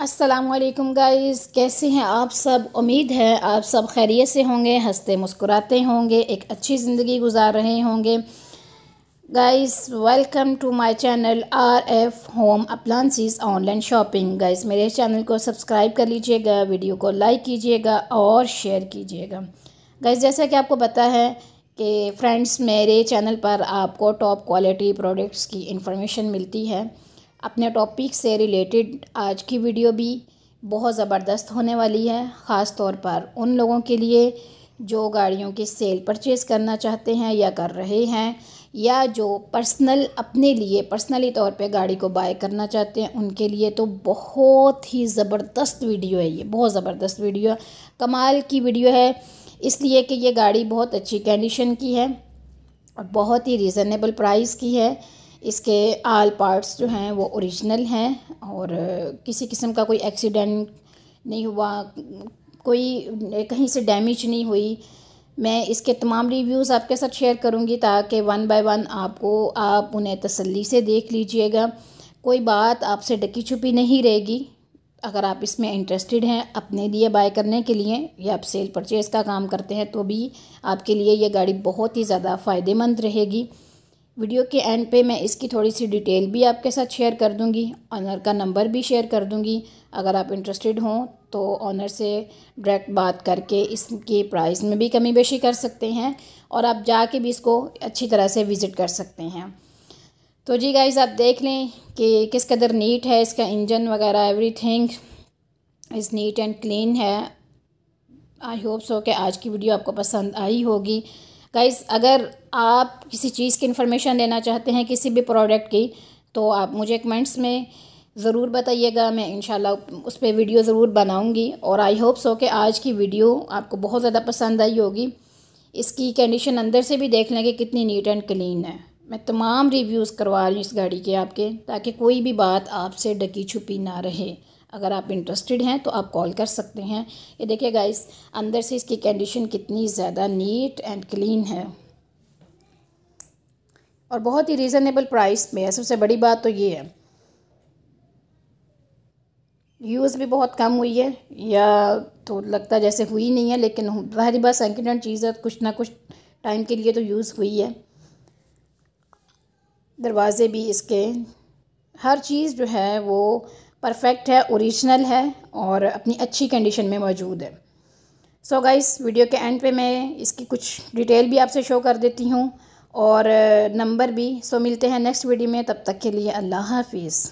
असलकम गाइस कैसे हैं आप सब उम्मीद है आप सब खैरियत से होंगे हंसते मुस्कुराते होंगे एक अच्छी ज़िंदगी गुजार रहे होंगे guys welcome to my channel R F home appliances online shopping guys मेरे चैनल को सब्सक्राइब कर लीजिएगा वीडियो को लाइक कीजिएगा और शेयर कीजिएगा गाइस जैसा कि आपको पता है कि फ्रेंड्स मेरे चैनल पर आपको टॉप क्वालिटी प्रोडक्ट्स की इन्फॉर्मेशन मिलती है अपने टॉपिक से रिलेटेड आज की वीडियो भी बहुत ज़बरदस्त होने वाली है ख़ास तौर पर उन लोगों के लिए जो गाड़ियों की सेल परचेज़ करना चाहते हैं या कर रहे हैं या जो पर्सनल अपने लिए पर्सनली तौर पे गाड़ी को बाय करना चाहते हैं उनके लिए तो बहुत ही ज़बरदस्त वीडियो है ये बहुत ज़बरदस्त वीडियो है कमाल की वीडियो है इसलिए कि ये गाड़ी बहुत अच्छी कंडीशन की है और बहुत ही रीज़नेबल प्राइस की है इसके आल पार्ट्स जो हैं वो ओरिजिनल हैं और किसी किस्म का कोई एक्सीडेंट नहीं हुआ कोई कहीं से डैमेज नहीं हुई मैं इसके तमाम रिव्यूज़ आपके साथ शेयर करूंगी ताकि वन बाय वन आपको आप उन्हें तसल्ली से देख लीजिएगा कोई बात आपसे डकी छुपी नहीं रहेगी अगर आप इसमें इंटरेस्टेड हैं अपने लिए बाय करने के लिए या आप सेल परचेज़ का काम करते हैं तो भी आपके लिए ये गाड़ी बहुत ही ज़्यादा फ़ायदेमंद रहेगी वीडियो के एंड पे मैं इसकी थोड़ी सी डिटेल भी आपके साथ शेयर कर दूंगी ऑनर का नंबर भी शेयर कर दूंगी अगर आप इंटरेस्टेड हों तो ऑनर से डायरेक्ट बात करके इसके प्राइस में भी कमी बेशी कर सकते हैं और आप जाके भी इसको अच्छी तरह से विज़िट कर सकते हैं तो जी गाइज़ आप देख लें कि किस कदर नीट है इसका इंजन वगैरह everything is neat and clean है आई होप सो कि आज की वीडियो आपको पसंद आई होगी गाइस अगर आप किसी चीज़ की इन्फॉर्मेशन लेना चाहते हैं किसी भी प्रोडक्ट की तो आप मुझे कमेंट्स में ज़रूर बताइएगा मैं इन उस पर वीडियो ज़रूर बनाऊँगी और आई होप सो कि आज की वीडियो आपको बहुत ज़्यादा पसंद आई होगी इसकी कंडीशन अंदर से भी देख लेंगे कितनी नीट एंड क्लीन है मैं तमाम रिव्यूज़ करवा रही हूँ इस गाड़ी के आपके ताकि कोई भी बात आपसे डकी छुपी ना रहे अगर आप इंटरेस्टेड हैं तो आप कॉल कर सकते हैं ये देखिए गाइस अंदर से इसकी कंडीशन कितनी ज़्यादा नीट एंड क्लीन है और बहुत ही रीज़नेबल प्राइस में है सबसे बड़ी बात तो ये है यूज़ भी बहुत कम हुई है या तो लगता जैसे हुई नहीं है लेकिन पहली बार सेकेंड हैंड चीज़ है कुछ ना कुछ टाइम के लिए तो यूज़ हुई है दरवाज़े भी इसके हर चीज़ जो है वो परफेक्ट है ओरिजिनल है और अपनी अच्छी कंडीशन में मौजूद है सो so गाइस वीडियो के एंड पे मैं इसकी कुछ डिटेल भी आपसे शो कर देती हूँ और नंबर भी सो so मिलते हैं नेक्स्ट वीडियो में तब तक के लिए अल्लाह हाफिज़